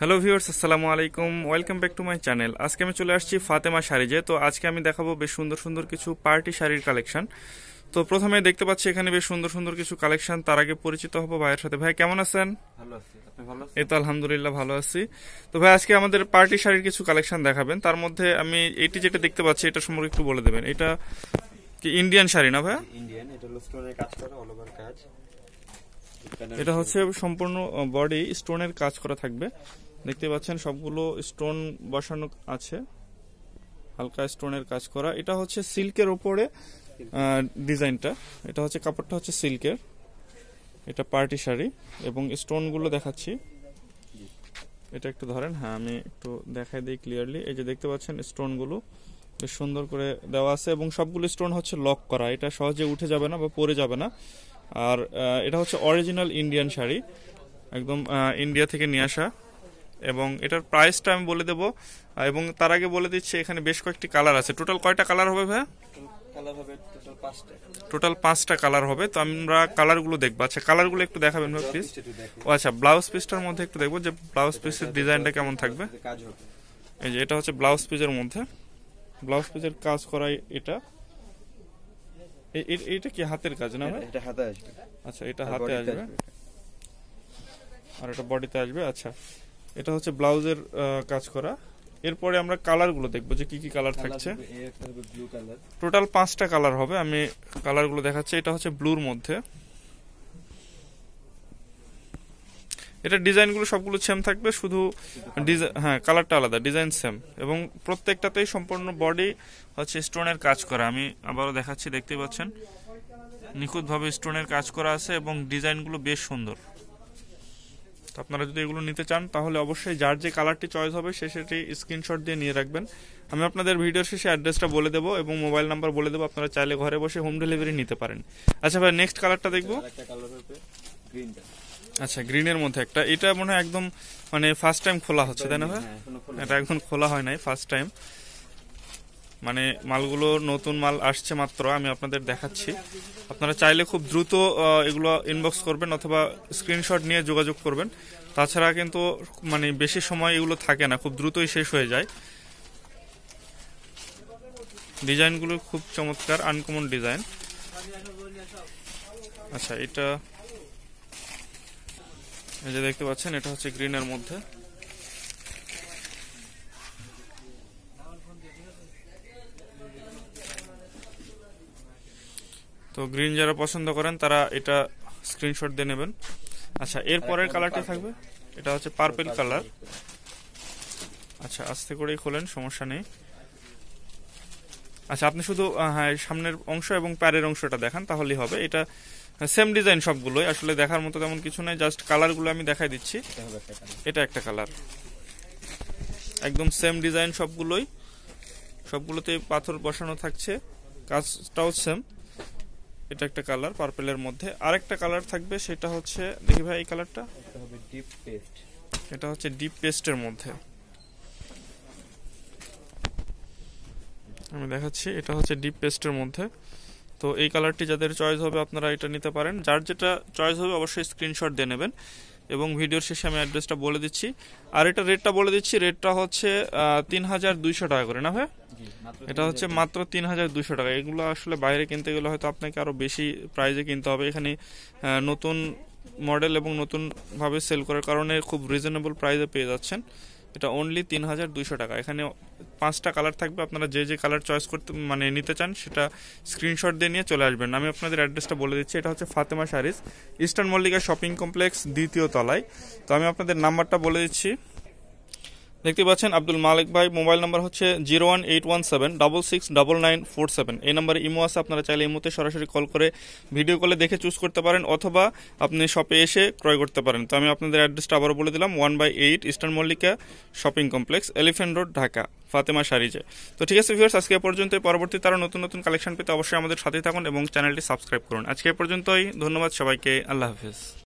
hello viewers আসসালামু আলাইকুম welcome back to my channel আজকে আমি চলে আসছি ফাতেমা শাড়িজে তো আজকে আমি দেখাবো বেশ সুন্দর সুন্দর কিছু পার্টি শাড়ির কালেকশন তো প্রথমে দেখতে পাচ্ছি এখানে বেশ সুন্দর সুন্দর কিছু কালেকশন তার আগে পরিচিত হবো ভাইয়ের সাথে ভাই কেমন আছেন এই তো আলহামদুলিল্লাহ ভালো আছি তো ভাই আজকে আমাদের পার্টি শাড়ির কিছু কালেকশন দেখাবেন তার মধ্যে আমি এটি যেটা দেখতে পাচ্ছি এটা সম্পর্কে একটু বলে দেবেন এটা কি ইন্ডিয়ান শাড়ি না ভাই ইন্ডিয়ান এটা কাজ করা অল ওভার কাজ এটা হচ্ছে সম্পূর্ণ বডি স্টোনের কাজ করা থাকবে দেখতে পাচ্ছেন সবগুলো স্টোন বসানো আছে হালকা স্টোনের কাজ করা এটা হচ্ছে সিল্কের ওপরে ডিজাইনটা এটা হচ্ছে কাপড়টা হচ্ছে সিল্কের এটা পার্টি শাড়ি এবং স্টোনগুলো দেখাচ্ছি এটা একটু ধরেন হ্যাঁ আমি একটু দেখাই দিই ক্লিয়ারলি এই যে দেখতে পাচ্ছেন স্টোনগুলো বেশ সুন্দর করে দেওয়া আছে এবং সবগুলো স্টোন হচ্ছে লক করা এটা সহজে উঠে যাবে না বা পরে যাবে না আর এটা হচ্ছে অরিজিনাল ইন্ডিয়ান শাড়ি একদম ইন্ডিয়া থেকে নিয়ে আসা এবং এটার প্রাইসটা আমি বলে দেবো এবং তার আগে বলে দিচ্ছি এখানে বেশ কয়েকটি কালার আছে টোটাল কয়টা কালার হবে ভাই টোটাল পাঁচটা কালার হবে তো আমরা কালারগুলো দেখবো আচ্ছা কালারগুলো একটু দেখাবেন ভাই প্লিজ ও আচ্ছা ব্লাউজ পিসটার মধ্যে একটু দেখবো যে ব্লাউজ পিসের ডিজাইনটা কেমন থাকবে এই যে এটা হচ্ছে ব্লাউজ পিসের মধ্যে ব্লাউজ পিসের কাজ করাই এটা এটা কি হাতের কাজ না ভাই এটা হাতে আসবে আচ্ছা এটা হাতে আসবে আর এটা বডিতে আসবে আচ্ছা এটা হচ্ছে ব্লাউজের কাজ করা এরপরে আমরা কালারগুলো দেখবো যে কি কি কালার থাকছে টোটাল পাঁচটা কালার হবে আমি কালারগুলো দেখাচ্ছি এটা হচ্ছে ব্লুর মধ্যে এটা ডিজাইনগুলো সবগুলো সেম থাকবে শুধু হ্যাঁ কালারটা আলাদা ডিজাইন সেম এবং প্রত্যেকটাতেই সম্পূর্ণ বডি হচ্ছে স্টোনের কাজ করা আমি আবারও দেখাচ্ছি দেখতে পাচ্ছেন নিখুঁতভাবে স্টোনের কাজ করা আছে এবং ডিজাইনগুলো বেশ সুন্দর তো আপনারা যদি এগুলো নিতে চান তাহলে অবশ্যই যার যে কালারটি চয়েস হবে সে সেটি স্ক্রিনশট দিয়ে নিয়ে রাখবেন আমি আপনাদের ভিডিওর শেষে অ্যাড্রেসটা বলে দেবো এবং মোবাইল নাম্বার বলে দেবো আপনারা চাইলে ঘরে বসে হোম ডেলিভারি নিতে পারেন আচ্ছা ভাই নেক্সট কালারটা দেখবো আচ্ছা গ্রিনের মধ্যে একটা এটা মনে হয় একদম মানে ফার্স্ট টাইম খোলা হচ্ছে তাই না ভাই হ্যাঁ, এটা এখন খোলা হয় নাই ফার্স্ট টাইম মানে মালগুলো নতুন মাল আসছে মাত্র আমি আপনাদের দেখাচ্ছি আপনারা চাইলে খুব দ্রুত এগুলো ইনবক্স করবেন অথবা স্ক্রিনশট নিয়ে যোগাযোগ করবেন তাছাড়া কিন্তু মানে বেশি সময় এগুলো থাকে না খুব দ্রুতই শেষ হয়ে যায় ডিজাইনগুলো খুব চমৎকার আনকমন ডিজাইন আচ্ছা এটা এই যে দেখতে পাচ্ছেন এটা হচ্ছে গ্রিনের মধ্যে তো গ্রিন যারা পছন্দ করেন তারা এটা স্ক্রিনশট দিয়ে নেবেন আচ্ছা এরপরের কালারটা থাকবে এটা হচ্ছে পার্পেল কালার আচ্ছা আস্তে করেই খোলেন সমস্যা নেই আচ্ছা আপনি শুধু হ্যাঁ সামনের অংশ এবং প্যারের অংশটা দেখান তাহলেই হবে এটা সেম ডিজাইন সবগুলোই আসলে দেখার মতো তেমন কিছু নেই জাস্ট কালারগুলো আমি দেখাই দিচ্ছি এটা একটা কালার একদম সেম ডিজাইন সবগুলোই সবগুলোতে পাথর বসানো থাকছে কাজটাও সেম এটা একটা কালার পার্পেলের মধ্যে আর একটা কালার থাকবে সেটা হচ্ছে দেখি ভাই এই কালারটা এটা হচ্ছে ডিপ পেস্টের মধ্যে আমি দেখাচ্ছি এটা হচ্ছে ডিপ পেস্টের মধ্যে তো এই কালারটি যাদের চয়েস হবে আপনারা এটা নিতে পারেন যার যেটা চয়েস হবে অবশ্যই স্ক্রিনশট দিয়ে নেবেন এবং ভিডিওর শেষে আমি অ্যাড্রেসটা বলে দিচ্ছি আর এটা রেটটা বলে দিচ্ছি রেটটা হচ্ছে তিন হাজার দুইশো টাকা করে না ভাই এটা হচ্ছে মাত্র তিন হাজার দুশো টাকা এগুলো আসলে বাইরে কিনতে গেলে হয়তো আপনাকে আরও বেশি প্রাইজে কিনতে হবে এখানে নতুন মডেল এবং নতুনভাবে সেল করার কারণে খুব রিজনেবল প্রাইজে পেয়ে যাচ্ছেন এটা অনলি তিন হাজার দুইশো টাকা এখানে পাঁচটা কালার থাকবে আপনারা যে যে কালার চয়েস করতে মানে নিতে চান সেটা স্ক্রিনশট দিয়ে নিয়ে চলে আসবেন আমি আপনাদের অ্যাড্রেসটা বলে দিচ্ছি এটা হচ্ছে ফাতেমা শারিস ইস্টার্ন মল্লিকা শপিং কমপ্লেক্স দ্বিতীয় তলায় তো আমি আপনাদের নাম্বারটা বলে দিচ্ছি দেখতে পাচ্ছেন আব্দুল মালিক ভাই মোবাইল নাম্বার হচ্ছে zero one eight one seven double six double nine four seven এই নাম্বারে ইমো আছে আপনারা চাইলে ইমোতে সরাসরি কল করে ভিডিও কলে দেখে চুজ করতে পারেন অথবা আপনি শপে এসে ক্রয় করতে পারেন তো আমি আপনাদের অ্যাড্রেসটা আবারও বলে দিলাম one by eight Eastern Mallika shopping Complex Elephant Road Dhaka Fatema শারিজে তো ঠিক আছে ভিউর্স আজকে পর্যন্ত পরবর্তী তারা নতুন নতুন কালেকশন পেতে অবশ্যই আমাদের সাথে থাকুন এবং চ্যানেলটি সাবস্ক্রাইব করুন আজকে পর্যন্তই ধন্যবাদ সবাইকে আল্লাহ হাফিজ